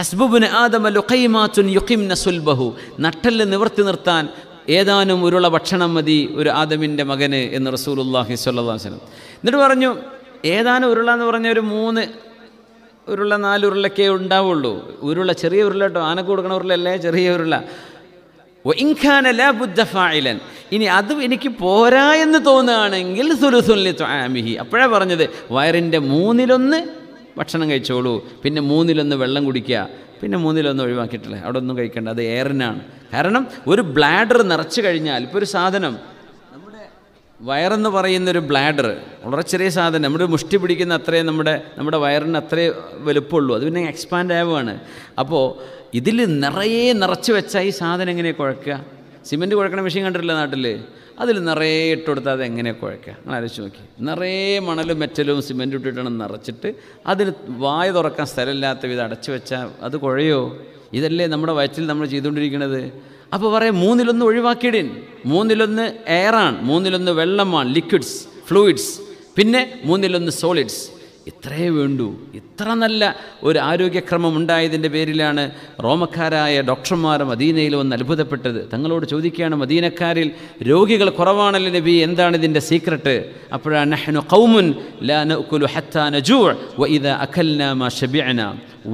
ഹസ്ബുബിന് ആദമ ലുഖൈമാത്തുൻ യുഖിംന സുൽബഹു നട്ടല് നിവർത്തി നിർത്താൻ ഏതാനും ഉരുള ഭക്ഷണം മതി ഒരു ആദമിൻ്റെ മകന് എന്ന് റസൂലുല്ലാഹി സ്വല്ലാസ്ലം എന്നിട്ട് പറഞ്ഞു ഏതാനും ഉരുള എന്ന് പറഞ്ഞ ഒരു മൂന്ന് ഉരുള നാല് ഉരുളക്കേ ഉണ്ടാവുള്ളൂ ഉരുള ചെറിയ ഉരുള കേട്ടോ ആനക്ക് കൊടുക്കണ ഉരുളല്ലേ ചെറിയ ഉരുള ഇൻഖാനല ബുദ്ധഫായിലൻ ഇനി അത് എനിക്ക് പോരാ എന്ന് തോന്നുകയാണെങ്കിൽ സുലുസുല്ലി ആമിഹി അപ്പോഴാണ് പറഞ്ഞത് വയറിൻ്റെ മൂന്നിലൊന്ന് ഭക്ഷണം കഴിച്ചോളൂ പിന്നെ മൂന്നിലൊന്ന് വെള്ളം കുടിക്കുക പിന്നെ മൂന്നിലൊന്ന് ഒഴിവാക്കിയിട്ടില്ല അവിടെ ഒന്നും കഴിക്കേണ്ട അത് എയറിനാണ് കാരണം ഒരു ബ്ലാഡർ നിറച്ചു കഴിഞ്ഞാൽ ഇപ്പോൾ ഒരു സാധനം നമ്മുടെ വയറെന്ന് പറയുന്നൊരു ബ്ലാഡർ വളരെ ചെറിയ സാധനം നമ്മുടെ മുഷ്ടി പിടിക്കുന്ന അത്രയും നമ്മുടെ നമ്മുടെ വയറിന് അത്രേ വലുപ്പമുള്ളൂ അത് പിന്നെ എക്സ്പാൻഡ് ആവുകയാണ് അപ്പോൾ ഇതിൽ നിറയെ നിറച്ച് വെച്ചാൽ ഈ സാധനം എങ്ങനെയാണ് കുഴക്കുക സിമെൻറ്റ് കുഴക്കണ മെഷീൻ കണ്ടിട്ടില്ല നാട്ടിൽ അതിൽ നിറയെ ഇട്ടുകൊടുത്താൽ അത് എങ്ങനെ കുഴക്കുക നിങ്ങൾ അരച്ച് നോക്കി നിറയെ മണലും മെറ്റലും സിമെൻറ്റ് ഇട്ടിട്ടാണ് നിറച്ചിട്ട് അതിൽ വായ തുറക്കാൻ സ്ഥലമില്ലാത്ത വിധം അടച്ചു വെച്ചാൽ അത് കുഴയോ ഇതല്ലേ നമ്മുടെ വയറ്റിൽ നമ്മൾ ചെയ്തുകൊണ്ടിരിക്കുന്നത് അപ്പോൾ പറയാം മൂന്നിലൊന്ന് ഒഴിവാക്കിയിടീൻ മൂന്നിലൊന്ന് എയറാണ് മൂന്നിലൊന്ന് വെള്ളമാണ് ലിക്വിഡ്സ് ഫ്ലൂയിഡ്സ് പിന്നെ മൂന്നിലൊന്ന് സോളിഡ്സ് ഇത്രേ വേണ്ടു ഇത്ര നല്ല ഒരു ആരോഗ്യക്രമം ഉണ്ടായതിൻ്റെ പേരിലാണ് റോമക്കാരായ ഡോക്ടർമാർ മദീനയിൽ വന്ന് അത്ഭുതപ്പെട്ടത് തങ്ങളോട് ചോദിക്കുകയാണ് മദീനക്കാരിൽ രോഗികൾ കുറവാണല്ലോ നബി എന്താണ് ഇതിൻ്റെ സീക്രട്ട് അപ്പോഴാണ് ഖൗമുൻ ലാ ഹത്താ മാ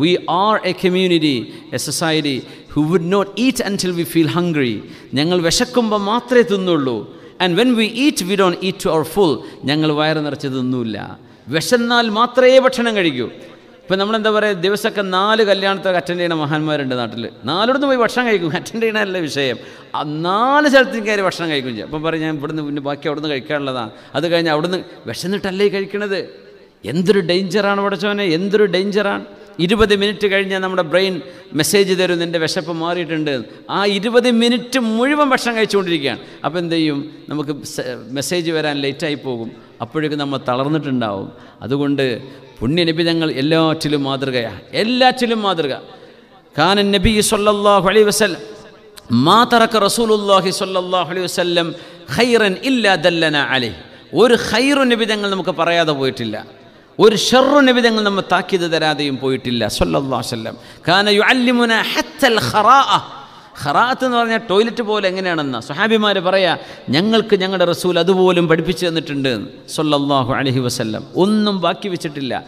we are a community a society who would not eat until we feel hungry ഞങ്ങൾ വിശക്കുമ്പോൾ മാത്രമേ തിന്നുള്ളൂ and when we eat we don't eat to our full ഞങ്ങൾ വയറ് നിറച്ച് തിന്നൂല്ല വിശന്നാൽ മാത്രമേ ഭക്ഷണം കഴിക്കൂ ഇപ്പം നമ്മളെന്താ പറയുക ദിവസമൊക്കെ നാല് കല്യാണത്തൊക്കെ അറ്റൻഡ് ചെയ്യണ മഹാന്മാരുണ്ട് നാട്ടിൽ നാലിടത്ത് പോയി ഭക്ഷണം കഴിക്കും അറ്റൻഡ് ചെയ്യണമല്ല വിഷയം നാല് സ്ഥലത്തും കയറി ഭക്ഷണം കഴിക്കും ചെയ്യാം അപ്പം പറയും ഞാൻ ഇവിടുന്ന് പിന്നെ ബാക്കി അവിടുന്ന് കഴിക്കാനുള്ളതാണ് അത് കഴിഞ്ഞ് അവിടുന്ന് വിശന്നിട്ടല്ലേ കഴിക്കണത് എന്തൊരു ഡെയിഞ്ചറാണ് പഠിച്ചവനെ എന്തൊരു ഡേഞ്ചറാണ് ഇരുപത് മിനിറ്റ് കഴിഞ്ഞാൽ നമ്മുടെ ബ്രെയിൻ മെസ്സേജ് തരും നിൻ്റെ വിശപ്പ് മാറിയിട്ടുണ്ട് ആ ഇരുപത് മിനിറ്റ് മുഴുവൻ ഭക്ഷണം കഴിച്ചുകൊണ്ടിരിക്കുകയാണ് അപ്പോൾ എന്ത് ചെയ്യും നമുക്ക് മെസ്സേജ് വരാൻ ലേറ്റായി പോകും അപ്പോഴേക്കും നമ്മൾ തളർന്നിട്ടുണ്ടാവും അതുകൊണ്ട് പുണ്യനിബിതങ്ങൾ എല്ലാറ്റിലും മാതൃകയാണ് എല്ലാറ്റിലും മാതൃക കാനൻ നബി സൊല്ലാഹു അലൈ വസ്ലം മാ തറക്ക റസൂലുല്ലാഹി സല്ലാഹു അലൈ വസ്ല്ലം ഖൈറൻ ഇല്ലാ ദല്ലന അലൈ ഒരു ഖൈറു നിബിതങ്ങൾ നമുക്ക് പറയാതെ പോയിട്ടില്ല ഒരു ഷെറു നബി നമ്മൾ താക്കീത് തരാതെയും പോയിട്ടില്ല സൊല്ലാസ്ല്ലാം കാന യു അല്ലിമുന ഹത്തൽ ഹറാ ഹറാത്ത് എന്ന് പറഞ്ഞാൽ ടോയ്ലറ്റ് പോലെ എങ്ങനെയാണെന്ന് സുഹാബിമാർ പറയാ ഞങ്ങൾക്ക് ഞങ്ങളുടെ റസൂൽ അതുപോലും പഠിപ്പിച്ചു തന്നിട്ടുണ്ട് സൊല്ലാഹു അലഹി വസ്ല്ലം ഒന്നും ബാക്കി വെച്ചിട്ടില്ല